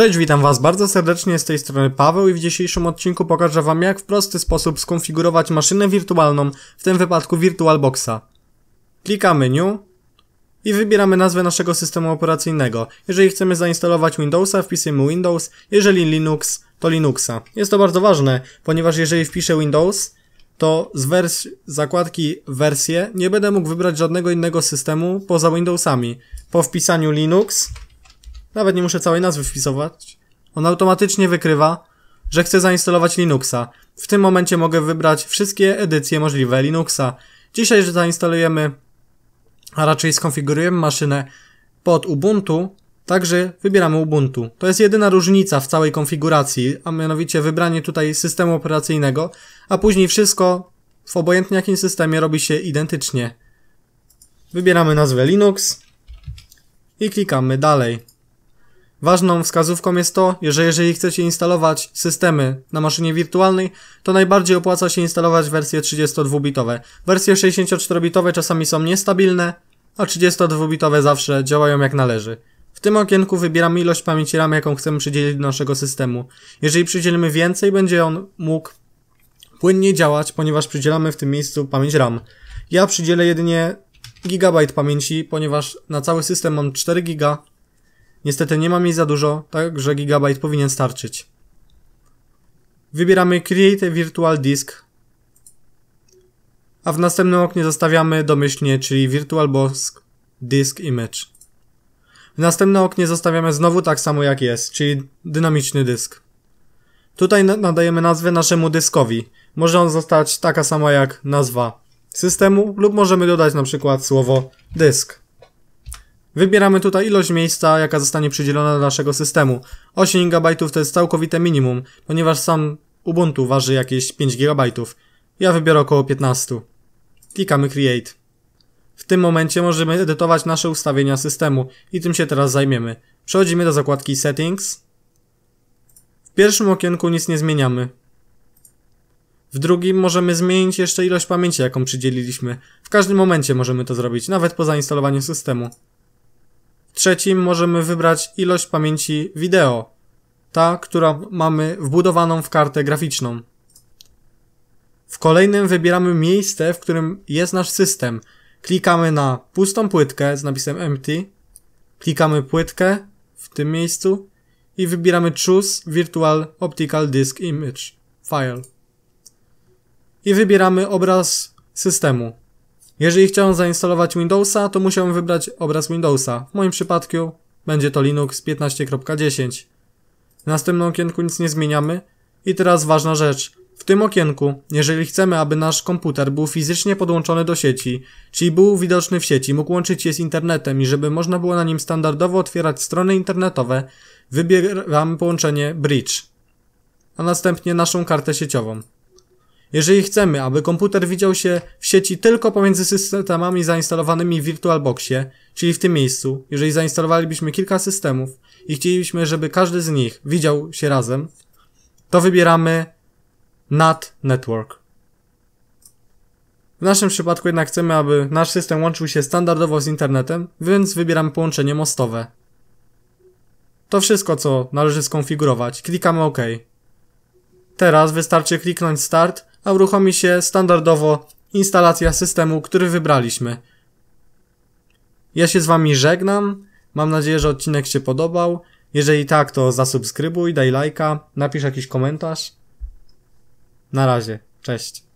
Cześć, witam Was bardzo serdecznie, z tej strony Paweł i w dzisiejszym odcinku pokażę Wam jak w prosty sposób skonfigurować maszynę wirtualną, w tym wypadku VirtualBoxa. Klikamy New i wybieramy nazwę naszego systemu operacyjnego. Jeżeli chcemy zainstalować Windowsa, wpisujemy Windows, jeżeli Linux, to Linuxa. Jest to bardzo ważne, ponieważ jeżeli wpiszę Windows, to z wers zakładki wersje nie będę mógł wybrać żadnego innego systemu poza Windowsami. Po wpisaniu Linux nawet nie muszę całej nazwy wpisować. On automatycznie wykrywa, że chcę zainstalować Linuxa. W tym momencie mogę wybrać wszystkie edycje możliwe Linuxa. Dzisiaj że zainstalujemy, a raczej skonfigurujemy maszynę pod Ubuntu, także wybieramy Ubuntu. To jest jedyna różnica w całej konfiguracji, a mianowicie wybranie tutaj systemu operacyjnego, a później wszystko w obojętnie jakim systemie robi się identycznie. Wybieramy nazwę Linux i klikamy dalej. Ważną wskazówką jest to, że jeżeli chcecie instalować systemy na maszynie wirtualnej, to najbardziej opłaca się instalować wersje 32-bitowe. Wersje 64-bitowe czasami są niestabilne, a 32-bitowe zawsze działają jak należy. W tym okienku wybieramy ilość pamięci RAM, jaką chcemy przydzielić do naszego systemu. Jeżeli przydzielimy więcej, będzie on mógł płynnie działać, ponieważ przydzielamy w tym miejscu pamięć RAM. Ja przydzielę jedynie gigabajt pamięci, ponieważ na cały system mam 4 giga, Niestety nie mam jej za dużo, także gigabyte powinien starczyć. Wybieramy Create Virtual Disk, a w następnym oknie zostawiamy domyślnie, czyli VirtualBox Disk Image. W następnym oknie zostawiamy znowu tak samo jak jest, czyli dynamiczny dysk. Tutaj nadajemy nazwę naszemu dyskowi. Może on zostać taka sama jak nazwa systemu lub możemy dodać na przykład słowo dysk. Wybieramy tutaj ilość miejsca, jaka zostanie przydzielona do naszego systemu. 8 GB to jest całkowite minimum, ponieważ sam Ubuntu waży jakieś 5 GB. Ja wybiorę około 15. Klikamy Create. W tym momencie możemy edytować nasze ustawienia systemu i tym się teraz zajmiemy. Przechodzimy do zakładki Settings. W pierwszym okienku nic nie zmieniamy. W drugim możemy zmienić jeszcze ilość pamięci, jaką przydzieliliśmy. W każdym momencie możemy to zrobić, nawet po zainstalowaniu systemu trzecim możemy wybrać ilość pamięci wideo, ta, która mamy wbudowaną w kartę graficzną. W kolejnym wybieramy miejsce, w którym jest nasz system. Klikamy na pustą płytkę z napisem empty, klikamy płytkę w tym miejscu i wybieramy choose virtual optical disk image file i wybieramy obraz systemu. Jeżeli chciałem zainstalować Windowsa, to musiałem wybrać obraz Windowsa. W moim przypadku będzie to Linux 15.10. W następnym okienku nic nie zmieniamy. I teraz ważna rzecz. W tym okienku, jeżeli chcemy, aby nasz komputer był fizycznie podłączony do sieci, czyli był widoczny w sieci, mógł łączyć się z internetem i żeby można było na nim standardowo otwierać strony internetowe, wybieramy połączenie Bridge, a następnie naszą kartę sieciową. Jeżeli chcemy, aby komputer widział się w sieci tylko pomiędzy systemami zainstalowanymi w VirtualBoxie, czyli w tym miejscu, jeżeli zainstalowalibyśmy kilka systemów i chcielibyśmy, żeby każdy z nich widział się razem, to wybieramy NAT Network. W naszym przypadku jednak chcemy, aby nasz system łączył się standardowo z internetem, więc wybieramy połączenie mostowe. To wszystko, co należy skonfigurować. Klikamy OK. Teraz wystarczy kliknąć Start a uruchomi się standardowo instalacja systemu, który wybraliśmy. Ja się z Wami żegnam. Mam nadzieję, że odcinek się podobał. Jeżeli tak, to zasubskrybuj, daj lajka, napisz jakiś komentarz. Na razie, cześć.